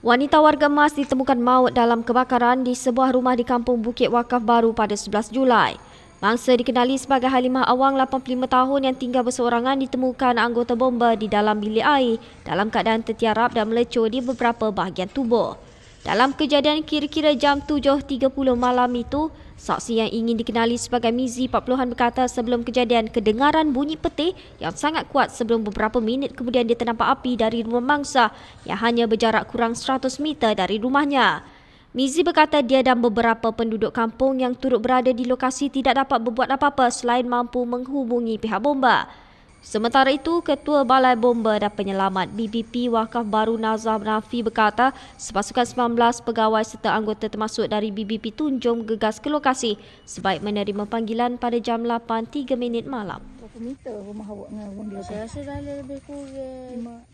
Wanita warga emas ditemukan maut dalam kebakaran di sebuah rumah di kampung Bukit Wakaf Baru pada 11 Julai. Mangsa dikenali sebagai Halimah Awang 85 tahun yang tinggal berseorangan ditemukan anggota bomba di dalam bilik air dalam keadaan tertiarap dan melecur di beberapa bahagian tubuh. Dalam kejadian kira-kira jam 7.30 malam itu, saksi yang ingin dikenali sebagai Mizi 40-an berkata sebelum kejadian kedengaran bunyi peti yang sangat kuat sebelum beberapa minit kemudian dia ternampak api dari rumah mangsa yang hanya berjarak kurang 100 meter dari rumahnya. Mizi berkata dia dan beberapa penduduk kampung yang turut berada di lokasi tidak dapat berbuat apa-apa selain mampu menghubungi pihak bomba. Sementara itu, Ketua Balai Bomba dan Penyelamat BBP Wakaf Baru Nazar Nafi berkata, sepasukan 19 pegawai serta anggota termasuk dari BBP Tunjung gegas ke lokasi sebaik menerima panggilan pada jam 8.3 malam. Saya rasa dah lebih kurang.